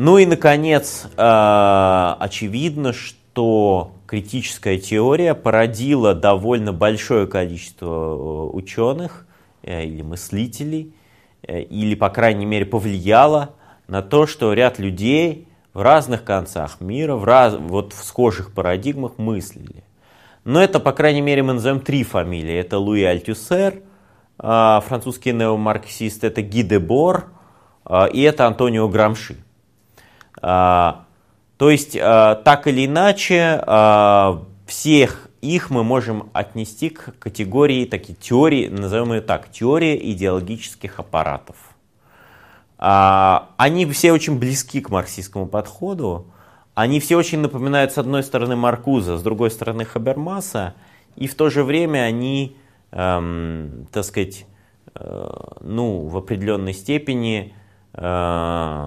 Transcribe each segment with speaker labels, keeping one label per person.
Speaker 1: Ну и, наконец, э, очевидно, что критическая теория породила довольно большое количество э, ученых э, или мыслителей, или, по крайней мере, повлияла на то, что ряд людей в разных концах мира, в раз, вот в схожих парадигмах мыслили. Но это, по крайней мере, мы назовем три фамилии. Это Луи Альтюсер, французский неомарксист, это Ги де и это Антонио Грамши. А, то есть, а, так или иначе, а, всех их мы можем отнести к категории, такие теории, назовем ее так, теория идеологических аппаратов. Они все очень близки к марксистскому подходу, они все очень напоминают, с одной стороны, Маркуза, с другой стороны, Хабермаса, и в то же время они, эм, так сказать, э, ну, в определенной степени э,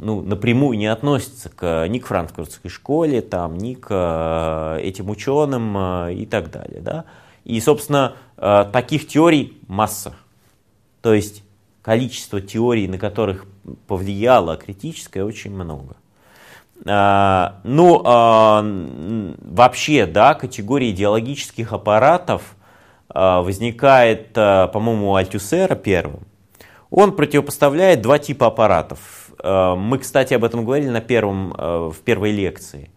Speaker 1: ну, напрямую не относится к, ни к франкфуртской школе, там, ни к э, этим ученым э, и так далее. Да? И, собственно, э, таких теорий масса. То есть количество теорий, на которых повлияло критическое, очень много. ну, а, вообще, да, категория идеологических аппаратов возникает, по-моему, у Альтюсера первым. Он противопоставляет два типа аппаратов. Э, мы, кстати, об этом говорили на первом, э, в первой лекции.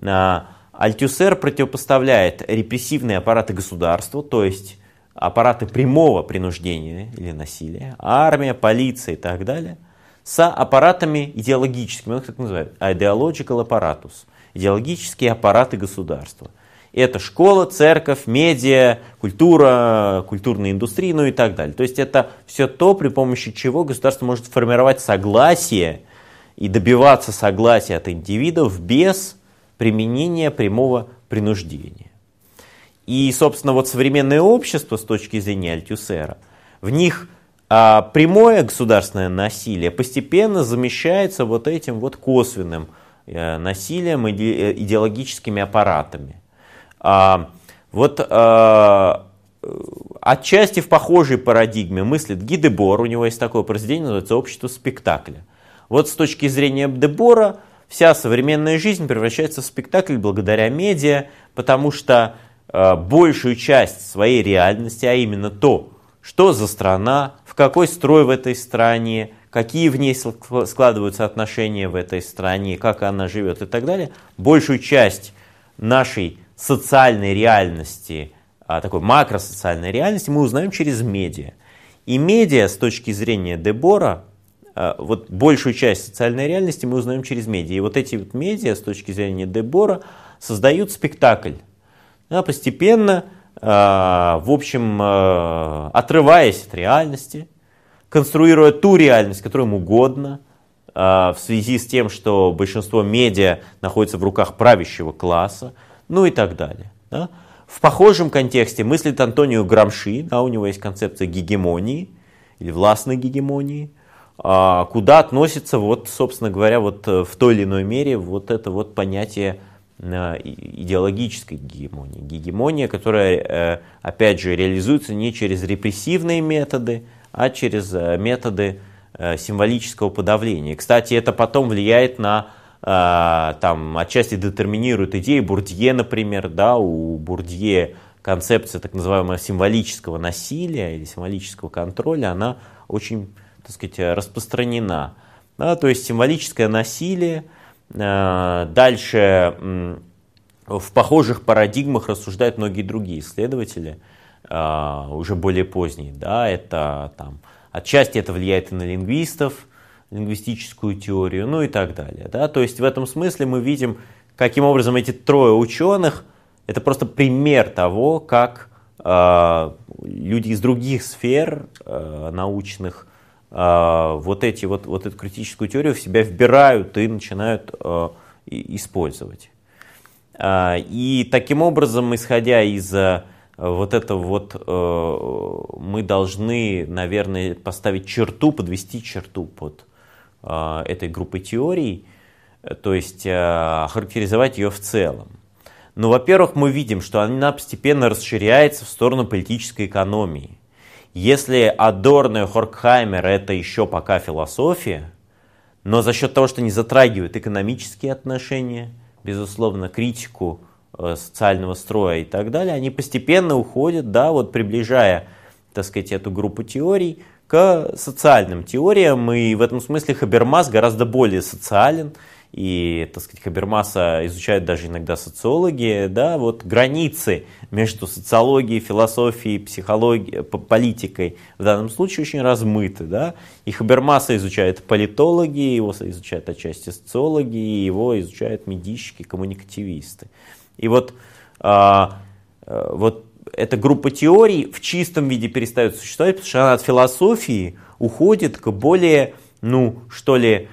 Speaker 1: Э, Альтюсер противопоставляет репрессивные аппараты государства, то есть аппараты прямого принуждения или насилия, армия, полиция и так далее, с аппаратами идеологическими, он их так называют, ideological apparatus, идеологические аппараты государства – это школа, церковь, медиа, культура, культурная индустрия, ну и так далее. То есть это все то, при помощи чего государство может формировать согласие и добиваться согласия от индивидов без применения прямого принуждения. И, собственно, вот современное общество с точки зрения Альтюсера, в них а прямое государственное насилие постепенно замещается вот этим вот косвенным э, насилием и э, идеологическими аппаратами. А, вот а, отчасти в похожей парадигме мыслит Ги Дебор, у него есть такое произведение, называется «Общество спектакля». Вот с точки зрения Дебора вся современная жизнь превращается в спектакль благодаря медиа, потому что э, большую часть своей реальности, а именно то, что за страна, в какой строй в этой стране, какие в ней складываются отношения в этой стране, как она живет и так далее, большую часть нашей социальной реальности, а, такой макросоциальной реальности, мы узнаем через медиа. И медиа с точки зрения Дебора, а, вот большую часть социальной реальности мы узнаем через медиа. И вот эти вот медиа с точки зрения Дебора создают спектакль, постепенно, а, в общем, отрываясь от реальности, конструируя ту реальность, которую им угодно, в связи с тем, что большинство медиа находится в руках правящего класса, ну и так далее. Да? В похожем контексте мыслит Антонио Грамши, да, у него есть концепция гегемонии или властной гегемонии, а, куда относится, вот, собственно говоря, вот э, в той или иной мере вот это вот понятие э, идеологической гегемонии. Гегемония, которая, э, опять же, реализуется не через репрессивные методы, а через методы символического подавления. Кстати, это потом влияет на а, там отчасти детерминируют идеи Бурдье, например, да, у Бурдье концепция так называемого символического насилия или символического контроля, она очень, так сказать, распространена. Да, то есть символическое насилие, а, дальше в похожих парадигмах рассуждают многие другие исследователи, а, уже более поздние, да, это там, отчасти это влияет и на лингвистов, лингвистическую теорию, ну и так далее. Да? То есть в этом смысле мы видим, каким образом эти трое ученых, это просто пример того, как э, люди из других сфер э, научных э, вот, эти, вот, вот эту критическую теорию в себя вбирают и начинают э, использовать. Э, и таким образом, исходя из вот это вот э, мы должны, наверное, поставить черту, подвести черту под Э, этой группы теорий, э, то есть э, характеризовать ее в целом. Но, ну, во-первых, мы видим, что она постепенно расширяется в сторону политической экономии. Если Адорно и Хоркхаймер это еще пока философия, но за счет того, что они затрагивают экономические отношения, безусловно, критику социального строя и так далее, они постепенно уходят, да, вот приближая, так сказать, эту группу теорий к социальным теориям, и в этом смысле Хабермас гораздо более социален, и, так сказать, Хабермаса изучают даже иногда социологи, да, вот границы между социологией, философией, психологией, политикой в данном случае очень размыты, да, и Хабермаса изучают политологи, его изучают отчасти социологи, и его изучают медийщики, коммуникативисты. И вот, а, э, вот эта группа теорий в чистом виде перестает существовать, потому что она от философии уходит к более, ну, что ли,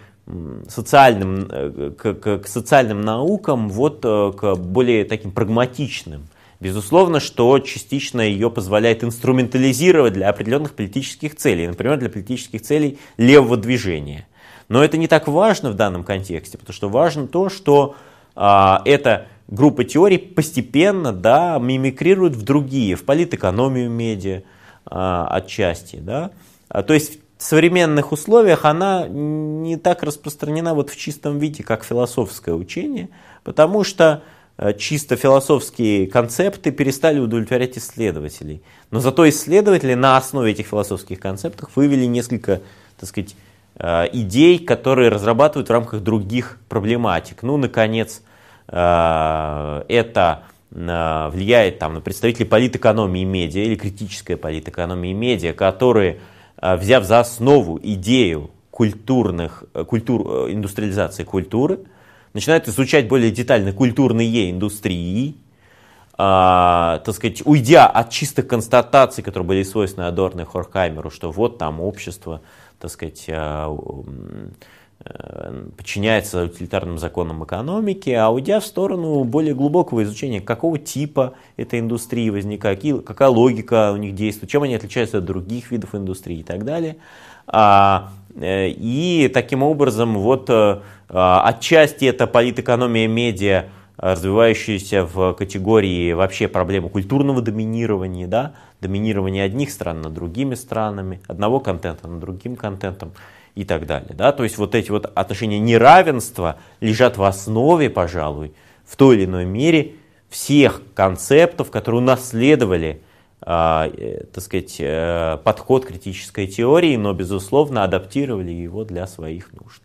Speaker 1: социальным, э, к, к, к социальным наукам, вот э, к более таким прагматичным. Безусловно, что частично ее позволяет инструментализировать для определенных политических целей, например, для политических целей левого движения. Но это не так важно в данном контексте, потому что важно то, что а, это группы теорий постепенно да, мимикрируют в другие, в политэкономию медиа а, отчасти. Да? А, то есть в современных условиях она не так распространена вот в чистом виде, как философское учение, потому что а, чисто философские концепты перестали удовлетворять исследователей. Но зато исследователи на основе этих философских концептов вывели несколько, так сказать, а, идей, которые разрабатывают в рамках других проблематик. Ну, наконец, Э, это э, влияет там, на представителей политэкономии и медиа или критическая политэкономия и медиа, которые, э, взяв за основу идею культурных, культур, индустриализации культуры, начинают изучать более детально культурные индустрии, а, так сказать, уйдя от чистых констатаций, которые были свойственны Адорно и Хоркхаймеру, что вот там общество, так сказать, Э, подчиняется утилитарным законам экономики, а уйдя в сторону более глубокого изучения, какого типа эта индустрия возникает, какая логика у них действует, чем они отличаются от других видов индустрии и так далее. А, э, и таким образом вот э, а, отчасти это политэкономия медиа, развивающаяся в категории вообще проблемы культурного доминирования, да, доминирования одних стран над другими странами, одного контента над другим контентом и так далее. Да? То есть вот эти вот отношения неравенства лежат в основе, пожалуй, в той или иной мере всех концептов, которые унаследовали а, э, так сказать, э, подход критической теории, но, безусловно, адаптировали его для своих нужд.